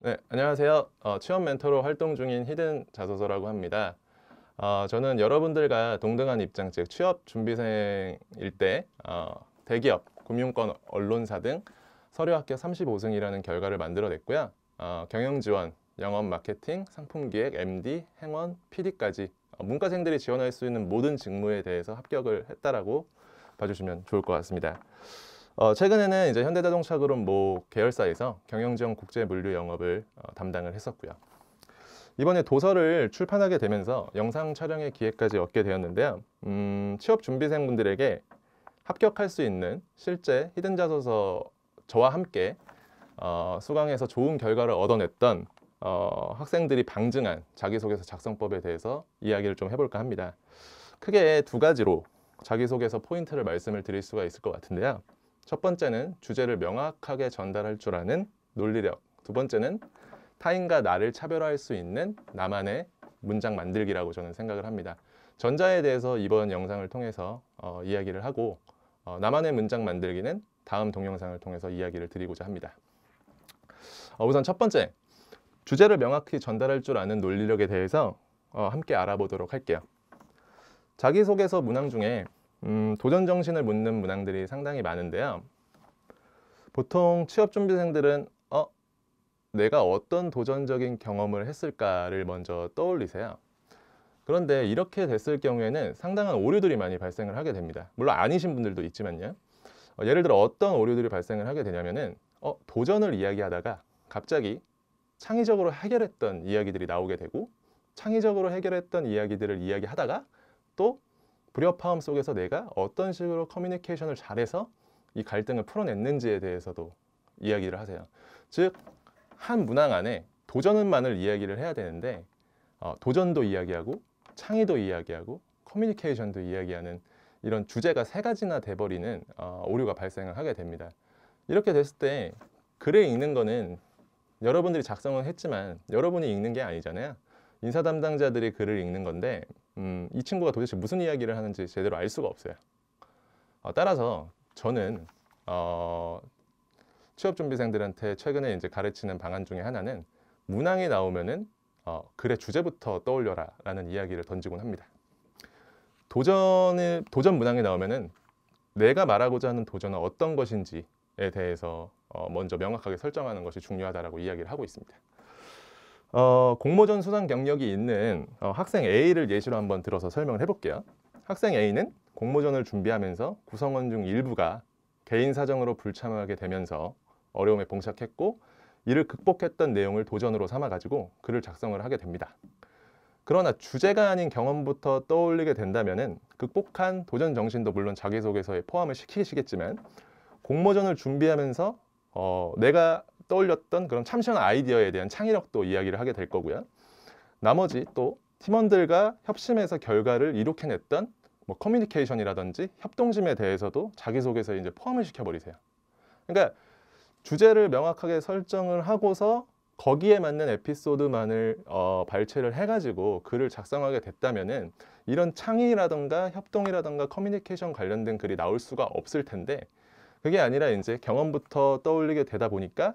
네, 안녕하세요. 어, 취업 멘토로 활동 중인 히든 자소서라고 합니다. 어, 저는 여러분들과 동등한 입장, 즉 취업 준비생일 때 어, 대기업, 금융권, 언론사 등 서류 합격 35승이라는 결과를 만들어냈고요. 어, 경영 지원, 영업 마케팅, 상품 기획, MD, 행원, PD까지 어, 문과생들이 지원할 수 있는 모든 직무에 대해서 합격을 했다라고 봐주시면 좋을 것 같습니다. 어, 최근에는 이제 현대자동차그룹 모 계열사에서 경영지원 국제 물류 영업을 어, 담당을 했었고요. 이번에 도서를 출판하게 되면서 영상 촬영의 기회까지 얻게 되었는데요. 음, 취업 준비생분들에게 합격할 수 있는 실제 히든 자소서 저와 함께 어, 수강해서 좋은 결과를 얻어냈던 어, 학생들이 방증한 자기소개서 작성법에 대해서 이야기를 좀 해볼까 합니다. 크게 두 가지로 자기소개서 포인트를 말씀을 드릴 수가 있을 것 같은데요. 첫 번째는 주제를 명확하게 전달할 줄 아는 논리력 두 번째는 타인과 나를 차별화할 수 있는 나만의 문장 만들기라고 저는 생각을 합니다. 전자에 대해서 이번 영상을 통해서 어, 이야기를 하고 어, 나만의 문장 만들기는 다음 동영상을 통해서 이야기를 드리고자 합니다. 어, 우선 첫 번째, 주제를 명확히 전달할 줄 아는 논리력에 대해서 어, 함께 알아보도록 할게요. 자기소개서 문항 중에 음, 도전 정신을 묻는 문항들이 상당히 많은데요. 보통 취업 준비생들은 어, 내가 어떤 도전적인 경험을 했을까를 먼저 떠올리세요. 그런데 이렇게 됐을 경우에는 상당한 오류들이 많이 발생을 하게 됩니다. 물론 아니신 분들도 있지만요. 어, 예를 들어 어떤 오류들이 발생을 하게 되냐면은 어, 도전을 이야기하다가 갑자기 창의적으로 해결했던 이야기들이 나오게 되고 창의적으로 해결했던 이야기들을 이야기하다가 또 불협화음 속에서 내가 어떤 식으로 커뮤니케이션을 잘해서 이 갈등을 풀어냈는지에 대해서도 이야기를 하세요. 즉, 한 문항 안에 도전은만을 이야기를 해야 되는데 어, 도전도 이야기하고 창의도 이야기하고 커뮤니케이션도 이야기하는 이런 주제가 세 가지나 돼버리는 어, 오류가 발생을 하게 됩니다. 이렇게 됐을 때 글을 읽는 거는 여러분들이 작성을 했지만 여러분이 읽는 게 아니잖아요. 인사 담당자들이 글을 읽는 건데 음, 이 친구가 도대체 무슨 이야기를 하는지 제대로 알 수가 없어요. 어, 따라서 저는 어, 취업 준비생들한테 최근에 이제 가르치는 방안 중에 하나는 문항이 나오면은 어, 글의 주제부터 떠올려라 라는 이야기를 던지곤 합니다. 도전을, 도전 문항이 나오면은 내가 말하고자 하는 도전은 어떤 것인지에 대해서 어, 먼저 명확하게 설정하는 것이 중요하다라 이야기를 하고 있습니다. 어, 공모전 수상 경력이 있는 어, 학생 A를 예시로 한번 들어서 설명을 해볼게요. 학생 A는 공모전을 준비하면서 구성원 중 일부가 개인 사정으로 불참하게 되면서 어려움에 봉착했고 이를 극복했던 내용을 도전으로 삼아가지고 글을 작성을 하게 됩니다. 그러나 주제가 아닌 경험부터 떠올리게 된다면 극복한 도전 정신도 물론 자기소개서에 포함을 시키시겠지만 공모전을 준비하면서 어, 내가 떠올렸던 그런 참신한 아이디어에 대한 창의력도 이야기를 하게 될 거고요. 나머지 또 팀원들과 협심해서 결과를 이룩해냈던 뭐 커뮤니케이션이라든지 협동심에 대해서도 자기소개서에 이제 포함을 시켜버리세요. 그러니까 주제를 명확하게 설정을 하고서 거기에 맞는 에피소드만을 어, 발췌를 해가지고 글을 작성하게 됐다면은 이런 창의라든가 협동이라든가 커뮤니케이션 관련된 글이 나올 수가 없을 텐데 그게 아니라 이제 경험부터 떠올리게 되다 보니까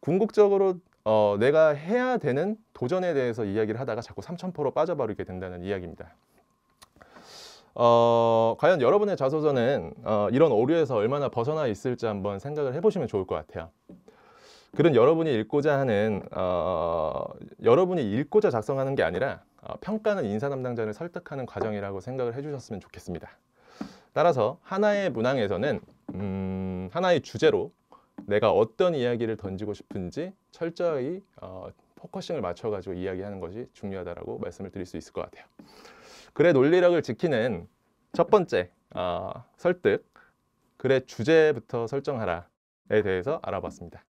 궁극적으로 어, 내가 해야 되는 도전에 대해서 이야기를 하다가 자꾸 삼천포로 빠져버리게 된다는 이야기입니다. 어, 과연 여러분의 자소서는 어, 이런 오류에서 얼마나 벗어나 있을지 한번 생각을 해보시면 좋을 것 같아요. 그런 여러분이 읽고자 하는 어, 여러분이 읽고자 작성하는 게 아니라 어, 평가는 인사 담당자를 설득하는 과정이라고 생각을 해주셨으면 좋겠습니다. 따라서 하나의 문항에서는 음, 하나의 주제로 내가 어떤 이야기를 던지고 싶은지 철저히 어, 포커싱을 맞춰가지고 이야기하는 것이 중요하다고 말씀을 드릴 수 있을 것 같아요. 글의 논리력을 지키는 첫 번째 어, 설득, 글의 주제부터 설정하라에 대해서 알아봤습니다.